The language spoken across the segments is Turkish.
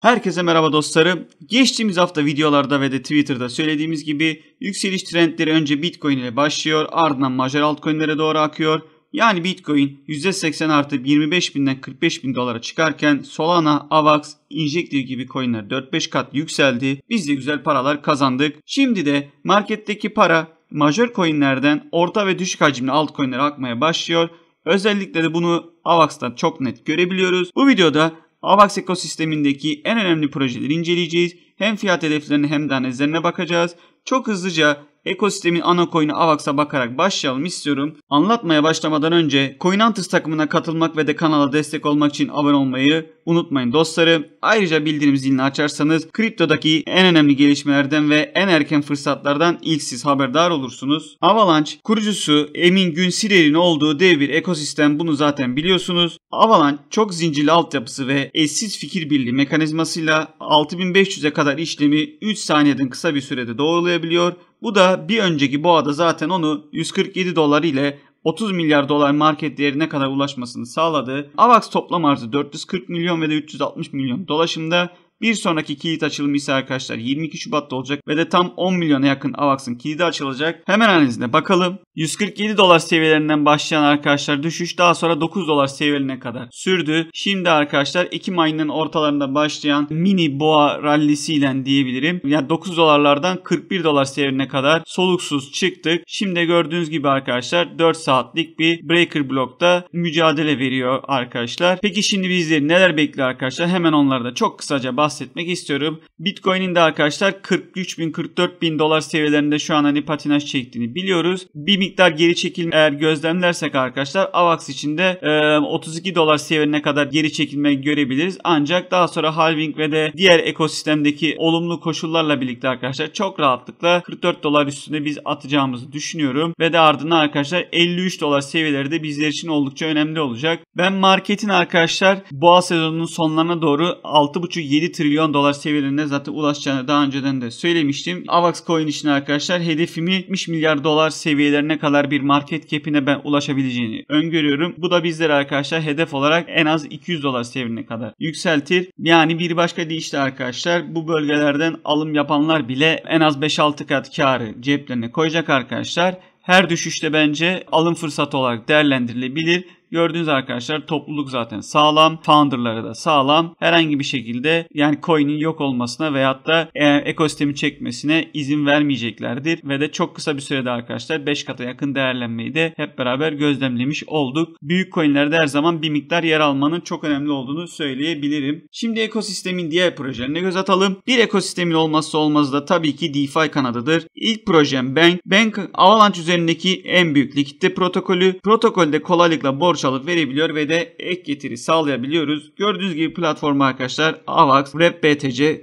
Herkese merhaba dostlarım. Geçtiğimiz hafta videolarda ve de Twitter'da söylediğimiz gibi yükseliş trendleri önce Bitcoin ile başlıyor ardından major altcoin'lere doğru akıyor. Yani Bitcoin %80 artı 25 binden 45 bin dolara çıkarken Solana, Avax, Injective gibi coinler 4-5 kat yükseldi. Biz de güzel paralar kazandık. Şimdi de marketteki para major coinlerden orta ve düşük hacimli altcoinlere akmaya başlıyor. Özellikle de bunu Avax'tan çok net görebiliyoruz. Bu videoda AVAX ekosistemindeki en önemli projeleri inceleyeceğiz. Hem fiyat hedeflerine hem de analizlerine bakacağız. Çok hızlıca ekosistemin ana koyunu AVAX'a bakarak başlayalım istiyorum. Anlatmaya başlamadan önce CoinHunters takımına katılmak ve de kanala destek olmak için abone olmayı unutmayın dostlarım. Ayrıca bildirim zilini açarsanız kriptodaki en önemli gelişmelerden ve en erken fırsatlardan ilk siz haberdar olursunuz. Avalanche kurucusu Emin Günsiler'in olduğu dev bir ekosistem bunu zaten biliyorsunuz. Avalanche çok zincirli altyapısı ve eşsiz fikir birliği mekanizmasıyla 6500'e kadar işlemi 3 saniyeden kısa bir sürede doğrulayabiliyor bu da bir önceki boğada zaten onu 147 dolar ile 30 milyar dolar market değerine kadar ulaşmasını sağladı. AVAX toplam arzı 440 milyon ve de 360 milyon dolaşımda bir sonraki kilit açılımı ise arkadaşlar 22 Şubat'ta olacak ve de tam 10 milyona yakın AVAX'ın kilidi açılacak. Hemen analizine bakalım. 147 dolar seviyelerinden başlayan arkadaşlar düşüş daha sonra 9 dolar seviyelerine kadar sürdü. Şimdi arkadaşlar Ekim ayının ortalarında başlayan mini boğa rallisiyle diyebilirim. Yani 9 dolarlardan 41 dolar seviyelerine kadar soluksuz çıktık. Şimdi gördüğünüz gibi arkadaşlar 4 saatlik bir breaker blokta mücadele veriyor arkadaşlar. Peki şimdi bizleri neler bekliyor arkadaşlar? Hemen onlarda çok kısaca bahsedelim bahsetmek istiyorum. Bitcoin'in de arkadaşlar 43 bin 44 bin dolar seviyelerinde şu an hani patinaj çektiğini biliyoruz. Bir miktar geri çekilme eğer gözlemlersek arkadaşlar AVAX içinde e, 32 dolar seviyelerine kadar geri çekilme görebiliriz. Ancak daha sonra halving ve de diğer ekosistemdeki olumlu koşullarla birlikte arkadaşlar çok rahatlıkla 44 dolar üstünde biz atacağımızı düşünüyorum. Ve de ardından arkadaşlar 53 dolar seviyeleri de bizler için oldukça önemli olacak. Ben marketin arkadaşlar boğa sezonunun sonlarına doğru 6.5-7 trilyon dolar seviyelerine zaten ulaşacağını daha önceden de söylemiştim. Avax Coin için arkadaşlar hedefimi 70 milyar dolar seviyelerine kadar bir market cap'ine ben ulaşabileceğini öngörüyorum. Bu da bizleri arkadaşlar hedef olarak en az 200 dolar seviyelerine kadar yükseltir. Yani bir başka deyişle arkadaşlar bu bölgelerden alım yapanlar bile en az 5-6 kat karı ceplerine koyacak arkadaşlar. Her düşüşte bence alım fırsatı olarak değerlendirilebilir Gördüğünüz arkadaşlar topluluk zaten sağlam. Founder'ları da sağlam. Herhangi bir şekilde yani coin'in yok olmasına veyahut da e, ekosistemi çekmesine izin vermeyeceklerdir. Ve de çok kısa bir sürede arkadaşlar 5 kata yakın değerlenmeyi de hep beraber gözlemlemiş olduk. Büyük coin'lerde her zaman bir miktar yer almanın çok önemli olduğunu söyleyebilirim. Şimdi ekosistemin diğer projelerine göz atalım. Bir ekosistemin olmazsa olmazı da tabii ki DeFi kanadıdır. İlk projem Bank. Bank Avalanche üzerindeki en büyük likitte protokolü. Protokolde kolaylıkla borç borç alıp verebiliyor ve de ek getiri sağlayabiliyoruz. Gördüğünüz gibi platforma arkadaşlar AVAX, Wrap BTC,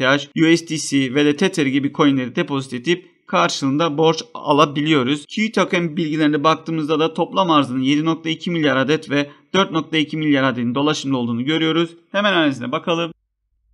e USDC ve de Tether gibi coinleri depozit edip karşılığında borç alabiliyoruz. Q token bilgilerine baktığımızda da toplam arzının 7.2 milyar adet ve 4.2 milyar adetin dolaşımda olduğunu görüyoruz. Hemen analizine bakalım.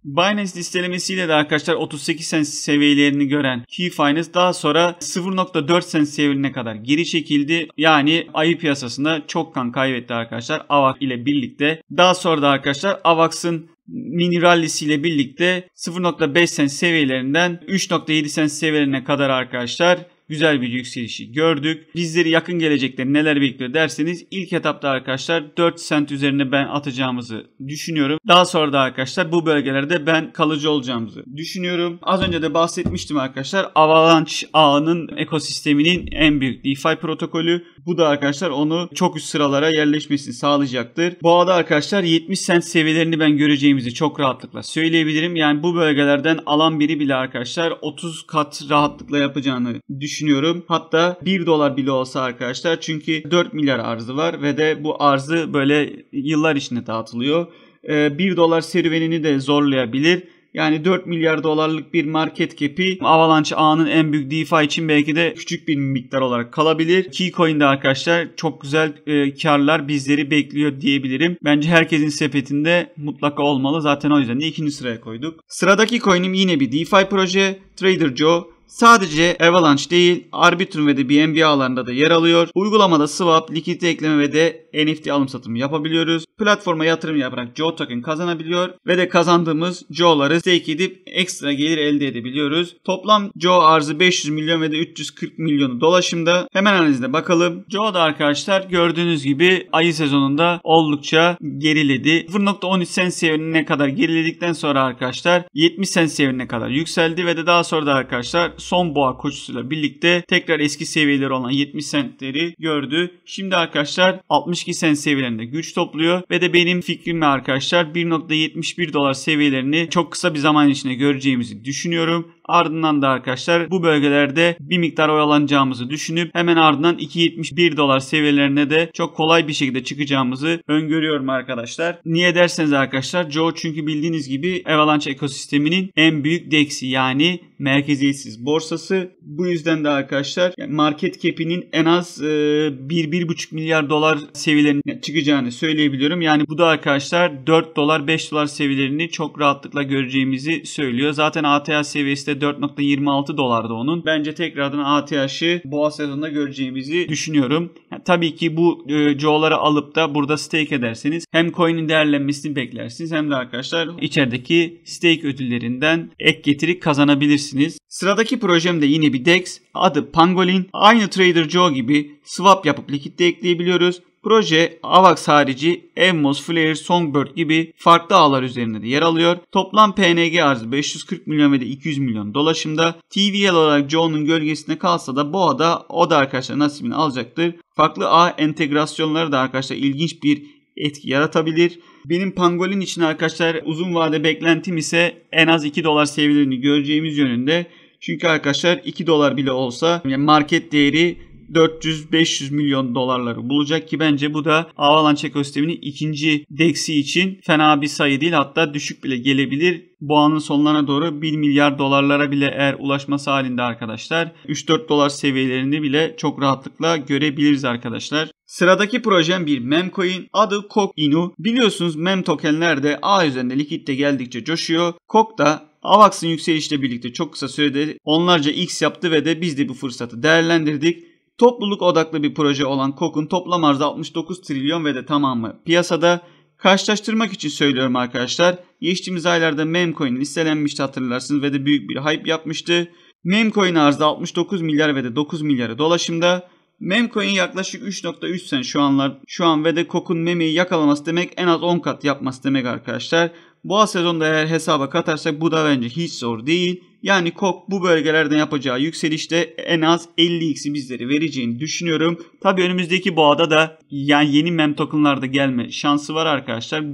Binance listelemesiyle de arkadaşlar 38 sen seviyelerini gören Keyfinance daha sonra 0.4 sen seviyelerine kadar geri çekildi. Yani ayı piyasasında çok kan kaybetti arkadaşlar AVAX ile birlikte. Daha sonra da arkadaşlar AVAX'ın mini rallisiyle birlikte 0.5 sen seviyelerinden 3.7 sen seviyelerine kadar arkadaşlar güzel bir yükselişi gördük. Bizleri yakın gelecekte neler bekliyor derseniz ilk etapta arkadaşlar 4 sent üzerine ben atacağımızı düşünüyorum. Daha sonra da arkadaşlar bu bölgelerde ben kalıcı olacağımızı düşünüyorum. Az önce de bahsetmiştim arkadaşlar Avalanche ağının ekosisteminin en büyük DeFi protokolü. Bu da arkadaşlar onu çok üst sıralara yerleşmesini sağlayacaktır. Bu ağda arkadaşlar 70 cent seviyelerini ben göreceğimizi çok rahatlıkla söyleyebilirim. Yani bu bölgelerden alan biri bile arkadaşlar 30 kat rahatlıkla yapacağını düşünüyorum düşünüyorum. Hatta 1 dolar bile olsa arkadaşlar çünkü 4 milyar arzı var ve de bu arzı böyle yıllar içinde dağıtılıyor. 1 ee, dolar serüvenini de zorlayabilir. Yani 4 milyar dolarlık bir market cap'i Avalanche ağının en büyük DeFi için belki de küçük bir miktar olarak kalabilir. Keycoin'de arkadaşlar çok güzel e, karlar bizleri bekliyor diyebilirim. Bence herkesin sepetinde mutlaka olmalı. Zaten o yüzden de ikinci sıraya koyduk. Sıradaki coin'im yine bir DeFi proje. Trader Joe. Sadece Avalanche değil Arbitrum ve de BNB ağlarında da yer alıyor. Uygulamada swap, likidite ekleme ve de NFT alım satımı yapabiliyoruz platforma yatırım yaparak Joe token kazanabiliyor ve de kazandığımız Joe'ları stake edip ekstra gelir elde edebiliyoruz. Toplam Joe arzı 500 milyon ve de 340 milyonu dolaşımda. Hemen analizine bakalım. Joe da arkadaşlar gördüğünüz gibi ayı sezonunda oldukça geriledi. 0.13 sen seviyelerine kadar geriledikten sonra arkadaşlar 70 sen seviyelerine kadar yükseldi ve de daha sonra da arkadaşlar son boğa koşusuyla birlikte tekrar eski seviyeleri olan 70 centleri gördü. Şimdi arkadaşlar 62 sen seviyelerinde güç topluyor ve de benim fikrimle arkadaşlar 1.71 dolar seviyelerini çok kısa bir zaman içinde göreceğimizi düşünüyorum. Ardından da arkadaşlar bu bölgelerde bir miktar oyalanacağımızı düşünüp hemen ardından 2.71 dolar seviyelerine de çok kolay bir şekilde çıkacağımızı öngörüyorum arkadaşlar. Niye derseniz arkadaşlar Joe çünkü bildiğiniz gibi Avalanche ekosisteminin en büyük DEX'i yani merkeziyetsiz borsası. Bu yüzden de arkadaşlar market cap'inin en az 1-1,5 e, milyar dolar seviyelerine çıkacağını söyleyebiliyorum. Yani bu da arkadaşlar 4 dolar 5 dolar seviyelerini çok rahatlıkla göreceğimizi söylüyor. Zaten ATA seviyesi de işte 4.26 dolardı onun. Bence tekrardan ATH'ı boğa sezonunda göreceğimizi düşünüyorum. Yani tabii ki bu e, Joe'ları alıp da burada stake ederseniz hem coin'in değerlenmesini beklersiniz hem de arkadaşlar içerideki stake ödüllerinden ek getiri kazanabilirsiniz. Sıradaki projem de yine bir DEX. Adı Pangolin. Aynı Trader Joe gibi swap yapıp likit de ekleyebiliyoruz. Proje AVAX harici Emos, Flare, Songbird gibi farklı ağlar üzerinde de yer alıyor. Toplam PNG arzı 540 milyon ve de 200 milyon dolaşımda. TVL olarak Joe'nun gölgesinde kalsa da Boğa'da o da arkadaşlar nasibini alacaktır. Farklı ağ entegrasyonları da arkadaşlar ilginç bir etki yaratabilir. Benim pangolin için arkadaşlar uzun vade beklentim ise en az 2 dolar seviyelerini göreceğimiz yönünde. Çünkü arkadaşlar 2 dolar bile olsa market değeri 400-500 milyon dolarları bulacak ki bence bu da Avalanche ekosisteminin ikinci DEX'i için fena bir sayı değil hatta düşük bile gelebilir. Boğanın sonlarına doğru 1 milyar dolarlara bile eğer ulaşması halinde arkadaşlar 3-4 dolar seviyelerini bile çok rahatlıkla görebiliriz arkadaşlar. Sıradaki projem bir memcoin adı Kok Inu. Biliyorsunuz mem tokenler de ağ üzerinde likitte geldikçe coşuyor. Kok da AVAX'ın yükselişle birlikte çok kısa sürede onlarca X yaptı ve de biz de bu fırsatı değerlendirdik. Topluluk odaklı bir proje olan KOK'un toplam arzı 69 trilyon ve de tamamı piyasada. Karşılaştırmak için söylüyorum arkadaşlar. Geçtiğimiz aylarda Memcoin listelenmişti hatırlarsınız ve de büyük bir hype yapmıştı. Memcoin arzı 69 milyar ve de 9 milyarı dolaşımda. Memcoin yaklaşık 3.3 sen şu anlar şu an ve de Kok'un memeyi yakalaması demek en az 10 kat yapması demek arkadaşlar. Boğa sezonda eğer hesaba katarsak bu da bence hiç zor değil. Yani Kok bu bölgelerden yapacağı yükselişte en az 50x'i bizlere vereceğini düşünüyorum. Tabi önümüzdeki boğada da yani yeni mem tokenlarda gelme şansı var arkadaşlar.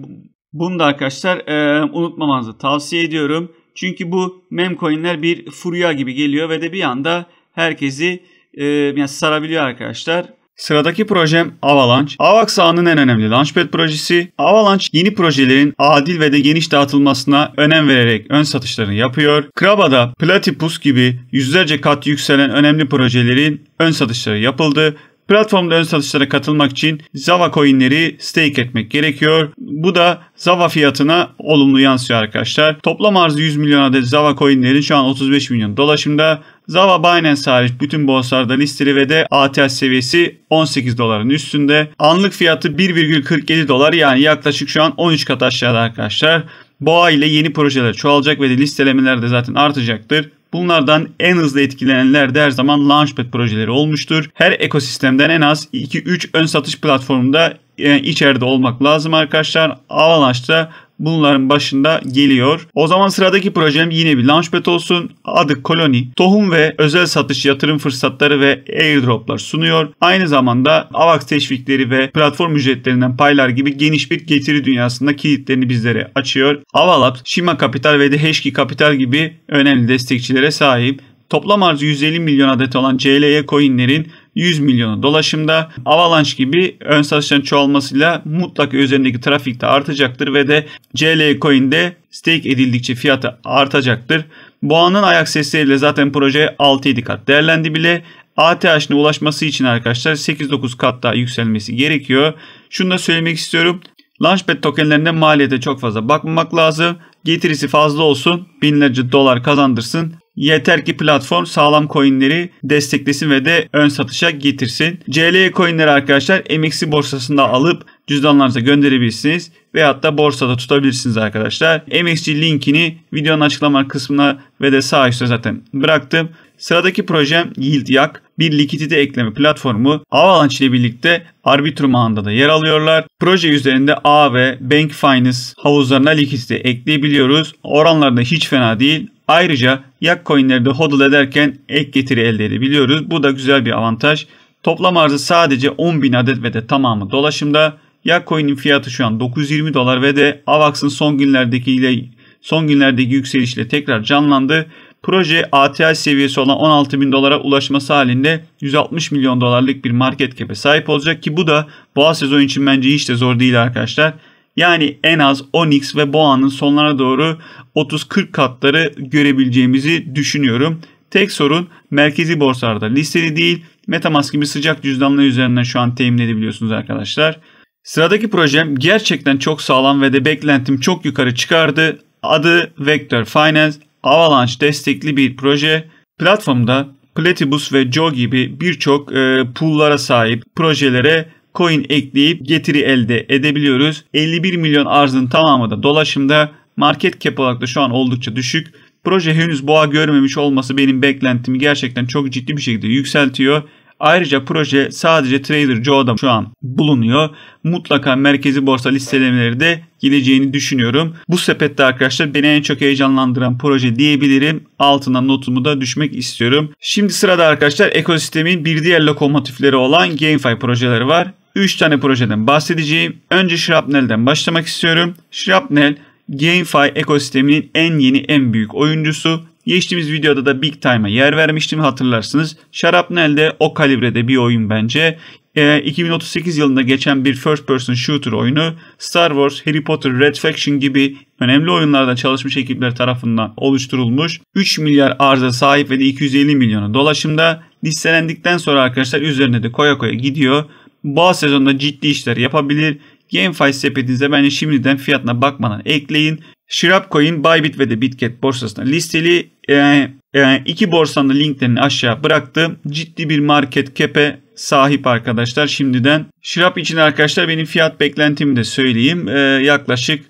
Bunu da arkadaşlar e, unutmamanızı tavsiye ediyorum. Çünkü bu mem coinler bir furya gibi geliyor ve de bir anda herkesi e, yani sarabiliyor arkadaşlar. Sıradaki projem Avalanche. AVAX ağının en önemli launchpad projesi. Avalanche yeni projelerin adil ve de geniş dağıtılmasına önem vererek ön satışlarını yapıyor. Kraba'da Platypus gibi yüzlerce kat yükselen önemli projelerin ön satışları yapıldı. Platformda ön satışlara katılmak için Zava coinleri stake etmek gerekiyor. Bu da Zava fiyatına olumlu yansıyor arkadaşlar. Toplam arzı 100 milyon adet Zava coinlerin şu an 35 milyon dolaşımda. Zava Binance hariç bütün borsalarda listeli ve de ATH seviyesi 18 doların üstünde. Anlık fiyatı 1,47 dolar yani yaklaşık şu an 13 kat aşağıda arkadaşlar. Boğa ile yeni projeler çoğalacak ve de listelemeler de zaten artacaktır. Bunlardan en hızlı etkilenenler de her zaman Launchpad projeleri olmuştur. Her ekosistemden en az 2-3 ön satış platformunda e, içeride olmak lazım arkadaşlar. Avalanche'da bunların başında geliyor. O zaman sıradaki projem yine bir launchpad olsun. Adı Koloni. Tohum ve özel satış yatırım fırsatları ve airdroplar sunuyor. Aynı zamanda AVAX teşvikleri ve platform ücretlerinden paylar gibi geniş bir getiri dünyasında kilitlerini bizlere açıyor. Avalab, Shima Capital ve de Heşki Capital gibi önemli destekçilere sahip. Toplam arzı 150 milyon adet olan CLE coinlerin 100 milyonu dolaşımda. Avalanche gibi ön satışların çoğalmasıyla mutlaka üzerindeki trafik de artacaktır ve de CL Coin'de stake edildikçe fiyatı artacaktır. Boğa'nın ayak sesleriyle zaten proje 6-7 kat değerlendi bile. ATH'ine ulaşması için arkadaşlar 8-9 kat daha yükselmesi gerekiyor. Şunu da söylemek istiyorum. Launchpad tokenlerinde maliyete çok fazla bakmamak lazım. Getirisi fazla olsun, binlerce dolar kazandırsın. Yeter ki platform sağlam coinleri desteklesin ve de ön satışa getirsin. CLE coinleri arkadaşlar MX'i borsasında alıp cüzdanlarınıza gönderebilirsiniz. Veyahut da borsada tutabilirsiniz arkadaşlar. MXC linkini videonun açıklama kısmına ve de sağ üstte zaten bıraktım. Sıradaki projem Yield Yak bir likidite ekleme platformu Avalanche ile birlikte Arbitrum ağında da yer alıyorlar. Proje üzerinde A ve Bank Finance havuzlarına likidite ekleyebiliyoruz. Oranlar da hiç fena değil. Ayrıca yak coinlerde hodl ederken ek getiri elde edebiliyoruz. Bu da güzel bir avantaj. Toplam arzı sadece 10.000 adet ve de tamamı dolaşımda. Yak coin'in fiyatı şu an 920 dolar ve de Avax'ın son günlerdeki ile son günlerdeki yükselişle tekrar canlandı. Proje ATH seviyesi olan 16 bin dolara ulaşması halinde 160 milyon dolarlık bir market cap'e sahip olacak ki bu da boğa sezon için bence hiç de zor değil arkadaşlar. Yani en az Onyx ve Boğa'nın sonlara doğru 30-40 katları görebileceğimizi düşünüyorum. Tek sorun merkezi borsalarda listeli değil. Metamask gibi sıcak cüzdanlar üzerinden şu an temin edebiliyorsunuz arkadaşlar. Sıradaki projem gerçekten çok sağlam ve de beklentim çok yukarı çıkardı. Adı Vector Finance Avalanche destekli bir proje. Platformda Platypus ve Joe gibi birçok e, pool'lara sahip projelere coin ekleyip getiri elde edebiliyoruz. 51 milyon arzın tamamı da dolaşımda. Market cap olarak da şu an oldukça düşük. Proje henüz boğa görmemiş olması benim beklentimi gerçekten çok ciddi bir şekilde yükseltiyor. Ayrıca proje sadece Trader Joe'da şu an bulunuyor. Mutlaka merkezi borsa listelemeleri de geleceğini düşünüyorum. Bu sepette arkadaşlar beni en çok heyecanlandıran proje diyebilirim. Altına notumu da düşmek istiyorum. Şimdi sırada arkadaşlar ekosistemin bir diğer lokomotifleri olan GameFi projeleri var. 3 tane projeden bahsedeceğim. Önce Shrapnel'den başlamak istiyorum. Shrapnel GameFi ekosisteminin en yeni en büyük oyuncusu. Geçtiğimiz videoda da Big Time'a yer vermiştim hatırlarsınız. Shrapnel de o kalibrede bir oyun bence. E, ee, 2038 yılında geçen bir first person shooter oyunu Star Wars, Harry Potter, Red Faction gibi önemli oyunlarda çalışmış ekipler tarafından oluşturulmuş. 3 milyar arıza sahip ve de 250 milyona dolaşımda listelendikten sonra arkadaşlar üzerine de koya koya gidiyor. Bazı sezonda ciddi işler yapabilir. GameFi sepetinize bence şimdiden fiyatına bakmadan ekleyin. Shrap Coin, Bybit ve de Bitget borsasına listeli. E, e, iki borsanın linklerini aşağı bıraktım. Ciddi bir market cap'e sahip arkadaşlar şimdiden. Shrap için arkadaşlar benim fiyat beklentimi de söyleyeyim. Ee, e, yaklaşık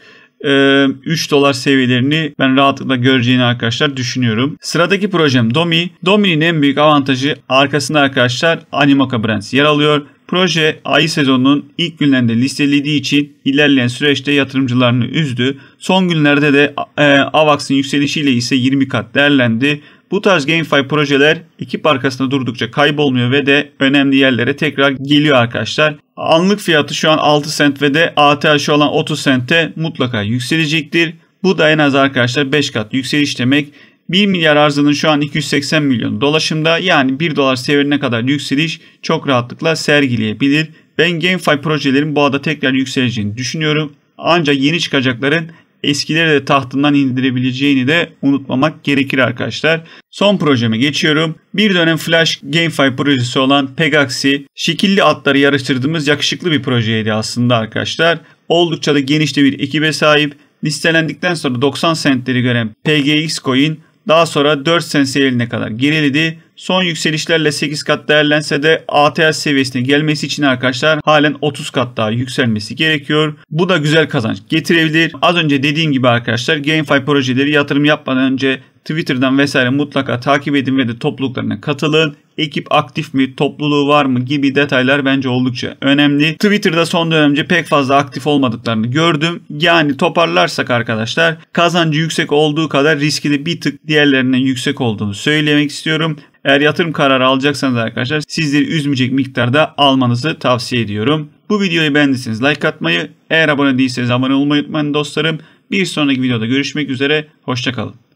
3 dolar seviyelerini ben rahatlıkla göreceğini arkadaşlar düşünüyorum. Sıradaki projem Domi. Domi'nin en büyük avantajı arkasında arkadaşlar Animoca Brands yer alıyor. Proje Ay sezonunun ilk günlerinde listelediği için ilerleyen süreçte yatırımcılarını üzdü. Son günlerde de e, AVAX'ın yükselişiyle ise 20 kat değerlendi. Bu tarz GameFi projeler ekip arkasında durdukça kaybolmuyor ve de önemli yerlere tekrar geliyor arkadaşlar. Anlık fiyatı şu an 6 sent ve de ATH olan 30 sente mutlaka yükselecektir. Bu da en az arkadaşlar 5 kat yükseliş demek. 1 milyar arzının şu an 280 milyon dolaşımda yani 1 dolar severine kadar yükseliş çok rahatlıkla sergileyebilir. Ben GameFi projelerin bu ada tekrar yükseleceğini düşünüyorum. Ancak yeni çıkacakların eskileri de tahtından indirebileceğini de unutmamak gerekir arkadaşlar. Son projeme geçiyorum. Bir dönem Flash GameFi projesi olan Pegaxi şekilli atları yarıştırdığımız yakışıklı bir projeydi aslında arkadaşlar. Oldukça da genişte bir ekibe sahip. Listelendikten sonra 90 centleri gören PGX Coin daha sonra 4 senesi eline kadar geriledi. Son yükselişlerle 8 kat değerlense de ATH seviyesine gelmesi için arkadaşlar halen 30 kat daha yükselmesi gerekiyor. Bu da güzel kazanç getirebilir. Az önce dediğim gibi arkadaşlar GameFi projeleri yatırım yapmadan önce Twitter'dan vesaire mutlaka takip edin ve de topluluklarına katılın. Ekip aktif mi, topluluğu var mı gibi detaylar bence oldukça önemli. Twitter'da son dönemce pek fazla aktif olmadıklarını gördüm. Yani toparlarsak arkadaşlar kazancı yüksek olduğu kadar riski de bir tık diğerlerinden yüksek olduğunu söylemek istiyorum. Eğer yatırım kararı alacaksanız arkadaşlar sizleri üzmeyecek miktarda almanızı tavsiye ediyorum. Bu videoyu beğendiyseniz like atmayı, eğer abone değilseniz abone olmayı unutmayın dostlarım. Bir sonraki videoda görüşmek üzere, hoşçakalın.